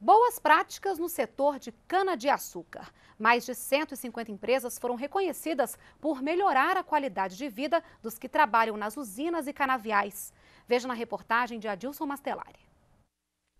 Boas práticas no setor de cana-de-açúcar. Mais de 150 empresas foram reconhecidas por melhorar a qualidade de vida dos que trabalham nas usinas e canaviais. Veja na reportagem de Adilson Mastelari.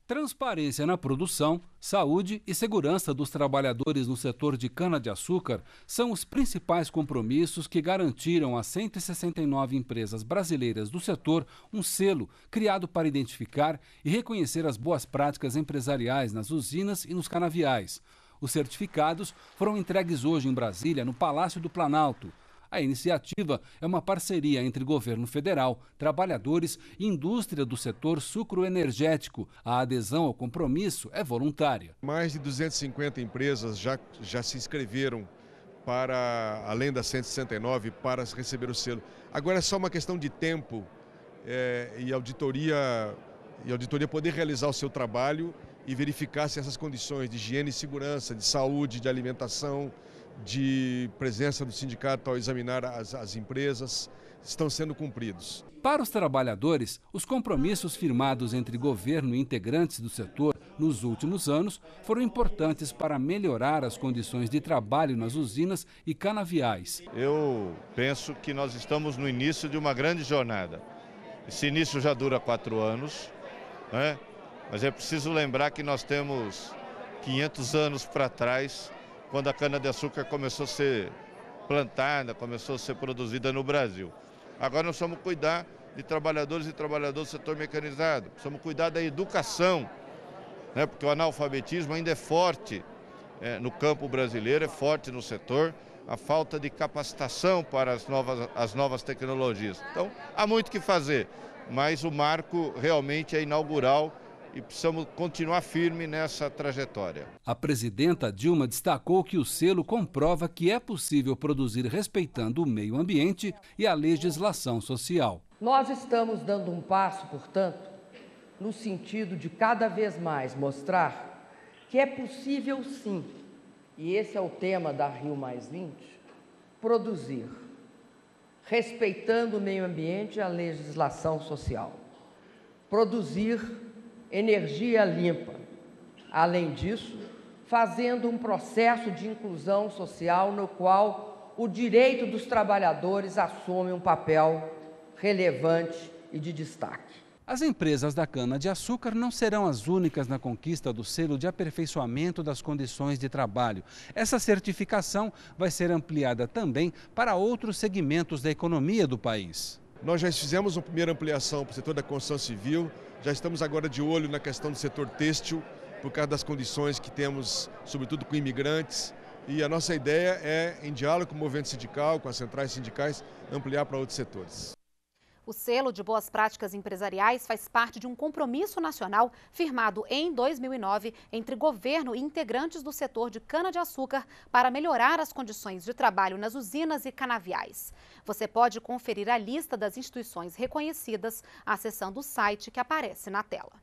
Transparência na produção, saúde e segurança dos trabalhadores no setor de cana-de-açúcar são os principais compromissos que garantiram a 169 empresas brasileiras do setor um selo criado para identificar e reconhecer as boas práticas empresariais nas usinas e nos canaviais. Os certificados foram entregues hoje em Brasília, no Palácio do Planalto. A iniciativa é uma parceria entre governo federal, trabalhadores e indústria do setor sucroenergético. A adesão ao compromisso é voluntária. Mais de 250 empresas já, já se inscreveram para, além das 169, para receber o selo. Agora é só uma questão de tempo é, e auditoria e auditoria poder realizar o seu trabalho e verificar se essas condições de higiene e segurança, de saúde, de alimentação, de presença do sindicato ao examinar as, as empresas estão sendo cumpridos. Para os trabalhadores, os compromissos firmados entre governo e integrantes do setor nos últimos anos foram importantes para melhorar as condições de trabalho nas usinas e canaviais. Eu penso que nós estamos no início de uma grande jornada. Esse início já dura quatro anos, né? mas é preciso lembrar que nós temos 500 anos para trás quando a cana-de-açúcar começou a ser plantada, começou a ser produzida no Brasil. Agora nós somos cuidar de trabalhadores e trabalhadoras do setor mecanizado, somos cuidar da educação, né, porque o analfabetismo ainda é forte é, no campo brasileiro, é forte no setor, a falta de capacitação para as novas, as novas tecnologias. Então, há muito que fazer, mas o marco realmente é inaugural e precisamos continuar firme nessa trajetória. A presidenta Dilma destacou que o selo comprova que é possível produzir respeitando o meio ambiente e a legislação social. Nós estamos dando um passo, portanto, no sentido de cada vez mais mostrar que é possível sim, e esse é o tema da Rio produzir, respeitando o meio ambiente e a legislação social. Produzir energia limpa. Além disso, fazendo um processo de inclusão social no qual o direito dos trabalhadores assume um papel relevante e de destaque. As empresas da cana-de-açúcar não serão as únicas na conquista do selo de aperfeiçoamento das condições de trabalho. Essa certificação vai ser ampliada também para outros segmentos da economia do país. Nós já fizemos uma primeira ampliação para o setor da construção civil, já estamos agora de olho na questão do setor têxtil, por causa das condições que temos, sobretudo com imigrantes. E a nossa ideia é, em diálogo com o movimento sindical, com as centrais sindicais, ampliar para outros setores. O selo de boas práticas empresariais faz parte de um compromisso nacional firmado em 2009 entre governo e integrantes do setor de cana-de-açúcar para melhorar as condições de trabalho nas usinas e canaviais. Você pode conferir a lista das instituições reconhecidas acessando o site que aparece na tela.